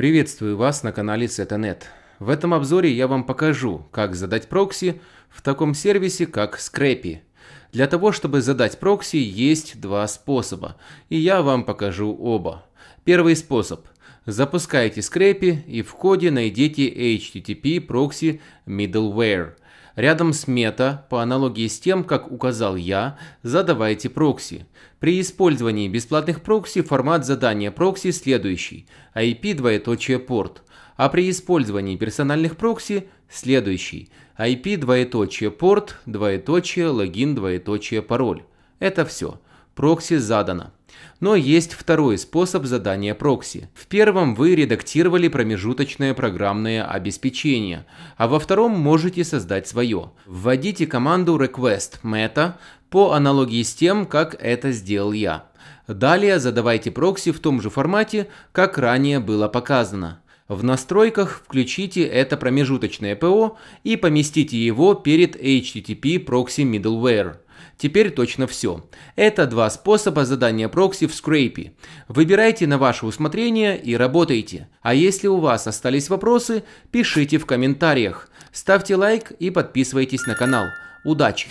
Приветствую вас на канале Setanet. В этом обзоре я вам покажу, как задать прокси в таком сервисе, как Scrappy. Для того, чтобы задать прокси, есть два способа, и я вам покажу оба. Первый способ. запускаете Scrappy и в коде найдите HTTP прокси Middleware. Рядом с мета, по аналогии с тем, как указал я, задавайте прокси. При использовании бесплатных прокси формат задания прокси следующий IP двоеточие порт, а при использовании персональных прокси следующий IP двоеточие порт двоеточие логин двоеточие пароль. Это все прокси задано. Но есть второй способ задания прокси. В первом вы редактировали промежуточное программное обеспечение, а во втором можете создать свое. Вводите команду request meta по аналогии с тем, как это сделал я. Далее задавайте прокси в том же формате, как ранее было показано. В настройках включите это промежуточное ПО и поместите его перед HTTP Proxy Middleware – Теперь точно все. Это два способа задания прокси в Scrapy. Выбирайте на ваше усмотрение и работайте. А если у вас остались вопросы, пишите в комментариях. Ставьте лайк и подписывайтесь на канал. Удачи!